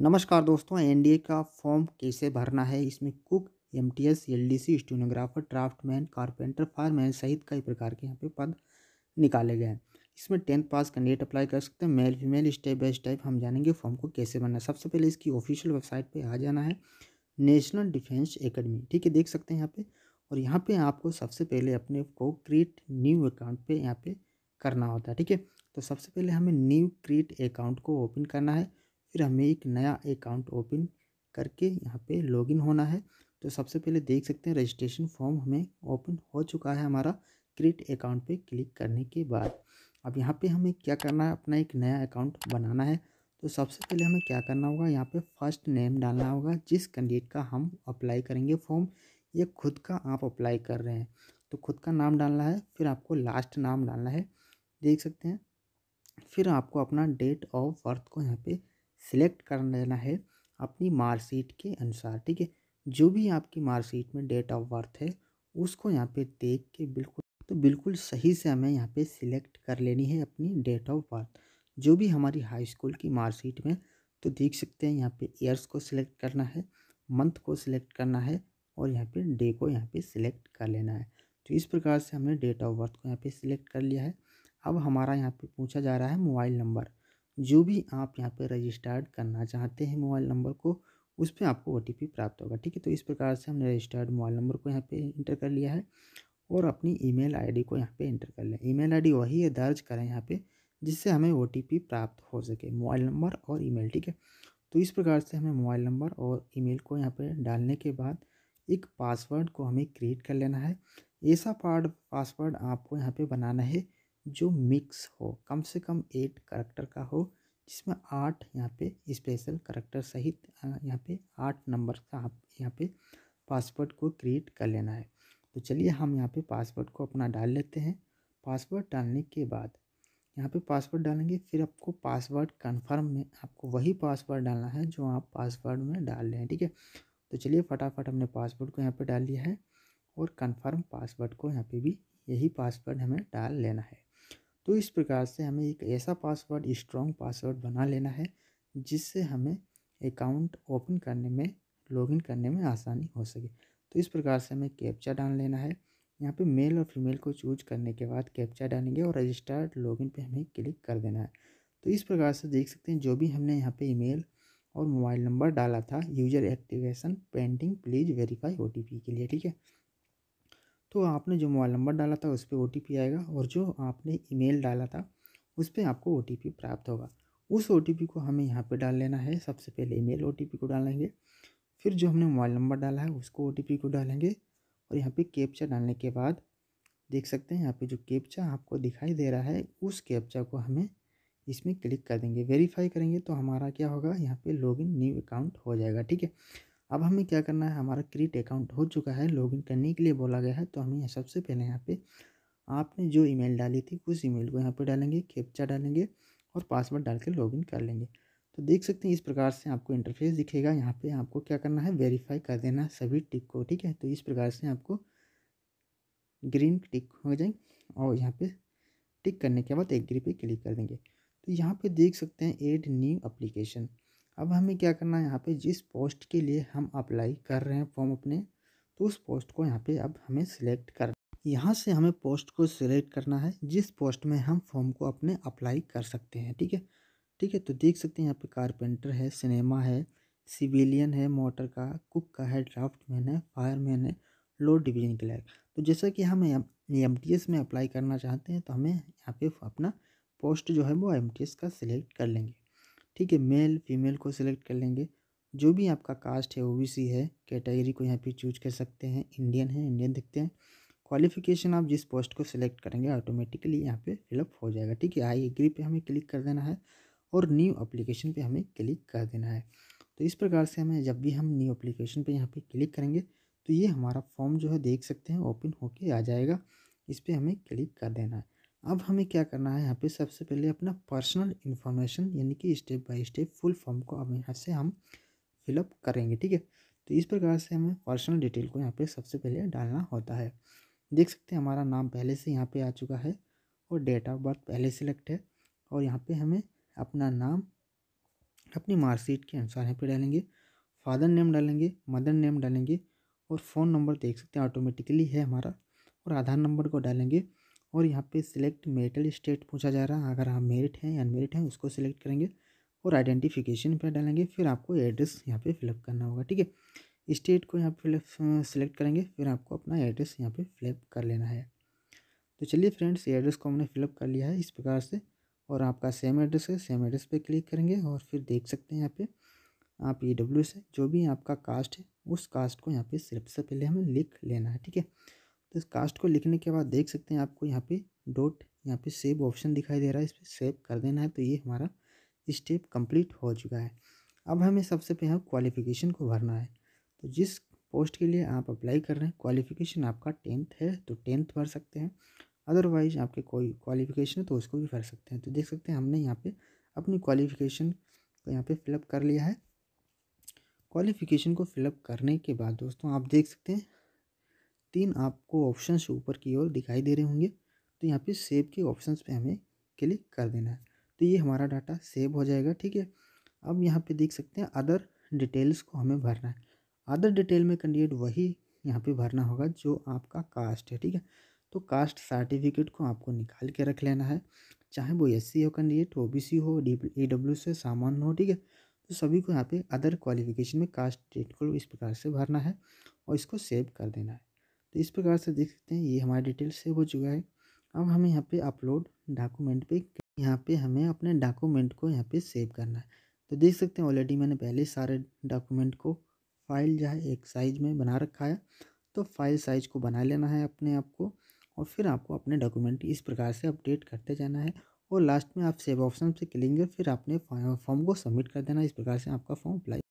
नमस्कार दोस्तों एनडीए का फॉर्म कैसे भरना है इसमें cook M T S L D C stenographer draftsman carpenter fireman सहित कई प्रकार के यहाँ पे पद निकाले गए हैं इसमें टेंथ पास कैंडिडेट अप्लाई कर सकते हैं male female step by step हम जानेंगे फॉर्म को कैसे भरना है सबसे पहले इसकी ऑफिशियल वेबसाइट पर आ जाना है नेशनल डिफेंस एकेडमी ठीक है देख सकते हैं यहाँ पे और यहाँ पे आपको सबसे पहले अपने को क्रिएट न्यू अकाउंट पे यहाँ पे करना होता है ठीक है तो सबसे पहले हमें न्यू क्रिएट अकाउंट को ओपन करना है फिर हमें एक नया अकाउंट ओपन करके यहाँ पे लॉगिन होना है तो सबसे पहले देख सकते हैं रजिस्ट्रेशन फॉर्म हमें ओपन हो चुका है हमारा क्रिएट अकाउंट पे क्लिक करने के बाद अब यहाँ पे हमें क्या करना है अपना एक नया अकाउंट बनाना है तो सबसे पहले हमें क्या करना होगा यहाँ पे फर्स्ट नेम डालना होगा जिस कैंडिडेट का हम अप्लाई करेंगे फॉर्म या खुद का आप अप्लाई कर रहे हैं तो खुद का नाम डालना है फिर आपको लास्ट नाम डालना है देख सकते हैं फिर आपको अपना डेट ऑफ बर्थ को यहाँ पर सिलेक्ट कर लेना है अपनी मार्कशीट के अनुसार ठीक है जो भी आपकी मार्कशीट में डेट ऑफ बर्थ है उसको यहाँ पे देख के बिल्कुल तो बिल्कुल सही से हमें यहाँ पे सिलेक्ट कर लेनी है अपनी डेट ऑफ बर्थ जो भी हमारी हाई स्कूल की मार्कशीट में तो देख सकते हैं यहाँ पे ईयर्स को सिलेक्ट करना है मंथ को सिलेक्ट करना है और यहाँ पे डे को यहाँ पे सिलेक्ट कर लेना है तो इस प्रकार से हमने डेट ऑफ बर्थ को यहाँ पे सिलेक्ट कर लिया है अब हमारा यहाँ पे पूछा जा रहा है मोबाइल नंबर जो भी आप यहाँ पर रजिस्टर्ड करना चाहते हैं मोबाइल नंबर को उस पर आपको ओ प्राप्त होगा ठीक है तो इस प्रकार से हमने रजिस्टर्ड मोबाइल नंबर को यहाँ पे इंटर कर लिया है और अपनी ईमेल आईडी को यहाँ पे इंटर कर लें ईमेल आईडी वही है दर्ज करें यहाँ पे जिससे हमें ओ प्राप्त हो सके मोबाइल नंबर और ईमेल ठीक है तो इस प्रकार से हमें मोबाइल नंबर और ईमेल को यहाँ पे डालने के बाद एक पासवर्ड को हमें क्रिएट कर लेना है ऐसा पार्ड पासवर्ड आपको यहाँ पे बनाना है जो मिक्स हो कम से कम एट करेक्टर का हो जिसमें आठ यहाँ पे स्पेशल करेक्टर सहित यहाँ पे आठ नंबर का आप यहाँ पे पासवर्ड को क्रिएट कर लेना है तो चलिए हम यहाँ पे पासवर्ड को अपना डाल लेते हैं पासवर्ड डालने के बाद यहाँ पे पासवर्ड डालेंगे फिर आपको पासवर्ड कंफर्म में आपको वही पासवर्ड डालना है जो आप पासवर्ड में डाल रहे हैं ठीक है तो चलिए फटाफट हमने पासवर्ड को यहाँ पे डाल लिया है और कंफर्म पासवर्ड को यहाँ पे भी यही पासवर्ड हमें डाल लेना है तो इस प्रकार से हमें एक ऐसा पासवर्ड स्ट्रॉन्ग पासवर्ड बना लेना है जिससे हमें अकाउंट ओपन करने में लॉगिन करने में आसानी हो सके तो इस प्रकार से हमें कैप्चा डाल लेना है यहाँ पे मेल और फीमेल को चूज करने के बाद कैप्चा डालेंगे और रजिस्टर्ड लॉगिन पे हमें क्लिक कर देना है तो इस प्रकार से देख सकते हैं जो भी हमने यहाँ पे ईमेल और मोबाइल नंबर डाला था user activation pending please verify ओ के लिए ठीक है तो आपने जो मोबाइल नंबर डाला था उस पर ओ आएगा और जो आपने ईमेल डाला था उस पर आपको ओ प्राप्त होगा उस ओ को हमें यहाँ पर डाल लेना है सबसे पहले ईमेल ओ को डालेंगे फिर जो हमने मोबाइल नंबर डाला है उसको ओ को डालेंगे और यहाँ पे कैप्चा डालने के बाद देख सकते हैं यहाँ पे जो कैप्चा आपको दिखाई दे रहा है उस कैप्चा को हमें इसमें क्लिक कर देंगे वेरीफाई करेंगे तो हमारा क्या होगा यहाँ पे लॉगिन न्यू अकाउंट हो जाएगा ठीक है अब हमें क्या करना है हमारा क्रिएट अकाउंट हो चुका है लॉगिन करने के लिए बोला गया है तो हमें सबसे पहले यहाँ पे आपने जो ईमेल डाली थी उस ईमेल को यहाँ पे डालेंगे कैप्चा डालेंगे और पासवर्ड डाल के लॉगिन कर लेंगे तो देख सकते हैं इस प्रकार से आपको इंटरफेस दिखेगा यहाँ पर आपको क्या करना है वेरीफाई कर देना है सभी टिक को ठीक है तो इस प्रकार से आपको ग्रीन टिक हो जाए और यहाँ पर टिक करने के बाद एग्री पे क्लिक कर देंगे तो यहाँ पे देख सकते हैं एड न्यू अप्लीकेशन अब हमें क्या करना है यहाँ पे जिस पोस्ट के लिए हम अप्लाई कर रहे हैं फॉर्म अपने तो उस पोस्ट को यहाँ पे अब हमें सिलेक्ट करना यहाँ से हमें पोस्ट को सिलेक्ट करना है जिस पोस्ट में हम फॉर्म को अपने अप्लाई कर सकते हैं ठीक है ठीक है तो देख सकते हैं यहाँ पे कारपेंटर है सिनेमा है सिविलियन है मोटर का कुक का है ड्राफ्टमैन है फायरमैन है लो डिवीजन क्लर्क तो जैसा कि हम एम में अप्लाई करना चाहते हैं तो हमें यहाँ पे अपना पोस्ट जो है वो एम का सिलेक्ट कर लेंगे ठीक है मेल फीमेल को सिलेक्ट कर लेंगे जो भी आपका कास्ट है ओबीसी है कैटेगरी को यहाँ पे चूज कर सकते हैं इंडियन है इंडियन देखते हैं क्वालिफिकेशन आप जिस पोस्ट को सिलेक्ट करेंगे ऑटोमेटिकली यहाँ पे फिलअप हो जाएगा ठीक है आई एग्री पे हमें क्लिक कर देना है और न्यू अप्लीकेशन पे हमें क्लिक कर देना है तो इस प्रकार से हमें जब भी हम न्यू अप्लीकेशन पे यहाँ पे क्लिक करेंगे तो ये हमारा फॉर्म जो है देख सकते हैं ओपन होके आ जाएगा इस पर हमें क्लिक कर देना है अब हमें क्या करना है यहाँ पे सबसे पहले अपना पर्सनल इन्फॉर्मेशन यानी कि step by step full form को अब यहाँ से हम फिलअप करेंगे ठीक है तो इस प्रकार से हमें पर्सनल डिटेल को यहाँ पे सबसे पहले डालना होता है देख सकते हैं हमारा नाम पहले से यहाँ पे आ चुका है और डेट ऑफ बर्थ पहले सेलेक्ट है और यहाँ पर हमें अपना नाम अपनी मार्कशीट के अनुसार यहाँ पर डालेंगे फादर नेम डालेंगे मदर नेम डालेंगे और फ़ोन नंबर देख सकते हैं ऑटोमेटिकली है हमारा और आधार नंबर को डालेंगे और यहाँ पे सिलेक्ट मेरिटल स्टेट पूछा जा रहा है अगर आप मेरिट हैं या अनमेरिट हैं उसको सिलेक्ट करेंगे और आइडेंटिफिकेशन पर डालेंगे फिर आपको एड्रेस यहाँ पे फिलअप करना होगा ठीक है स्टेट को यहाँ पे सिलेक्ट करेंगे फिर आपको अपना एड्रेस यहाँ पे फिलअप कर लेना है तो चलिए फ्रेंड्स ये एड्रेस को हमने फिलअप कर लिया है इस प्रकार से और आपका सेम एड्रेस है सेम एड्रेस पे क्लिक करेंगे और फिर देख सकते हैं यहाँ पे आप ई डब्ल्यू से जो भी आपका कास्ट है उस कास्ट को यहाँ पे सिर्फ से पहले हमें लिख लेना है ठीक है तो इस कास्ट को लिखने के बाद देख सकते हैं आपको यहाँ पे डॉट यहाँ पे सेव ऑप्शन दिखाई दे रहा है इस पर सेव कर देना है तो ये हमारा स्टेप कंप्लीट हो चुका है अब हमें सबसे पहले क्वालिफिकेशन को भरना है तो जिस पोस्ट के लिए आप अप्लाई कर रहे हैं क्वालिफिकेशन आपका टेंथ है तो टेंथ भर सकते हैं अदरवाइज आपके कोई क्वालिफिकेशन है तो उसको भी भर सकते हैं तो देख सकते हैं हमने यहाँ पर अपनी क्वालिफिकेशन को यहाँ पर फिलअप कर लिया है क्वालिफिकेशन को फिलअप करने के बाद दोस्तों आप देख सकते हैं तीन आपको ऑप्शन ऊपर की ओर दिखाई दे रहे होंगे तो यहाँ पे सेव के ऑप्शन पे हमें क्लिक कर देना है तो ये हमारा डाटा सेव हो जाएगा ठीक है अब यहाँ पे देख सकते हैं अदर डिटेल्स को हमें भरना है अदर डिटेल में कैंडिडेट वही यहाँ पे भरना होगा जो आपका कास्ट है ठीक है तो कास्ट सर्टिफिकेट को आपको निकाल के रख लेना है चाहे वो एस हो कैंडिडेट ओ हो ई डब्ल्यू से सामान हो ठीक है तो सभी को यहाँ पे अदर क्वालिफिकेशन में कास्ट डेट को इस प्रकार से भरना है और इसको सेव कर देना है तो इस प्रकार से देख सकते हैं ये हमारा डिटेल सेव हो चुका है अब हमें यहाँ पे अपलोड डॉक्यूमेंट पे यहाँ पे हमें अपने डॉक्यूमेंट को यहाँ पे सेव करना है तो देख सकते हैं ऑलरेडी मैंने पहले सारे डॉक्यूमेंट को फाइल जो है एक साइज में बना रखा है तो फाइल साइज को बना लेना है अपने आप को और फिर आपको अपने डॉक्यूमेंट इस प्रकार से अपडेट करते जाना है और लास्ट में आप सेव ऑप्शन से क्लेंगे फिर आपने फॉर्म को सबमिट कर देना इस प्रकार से आपका फॉर्म अप्लाई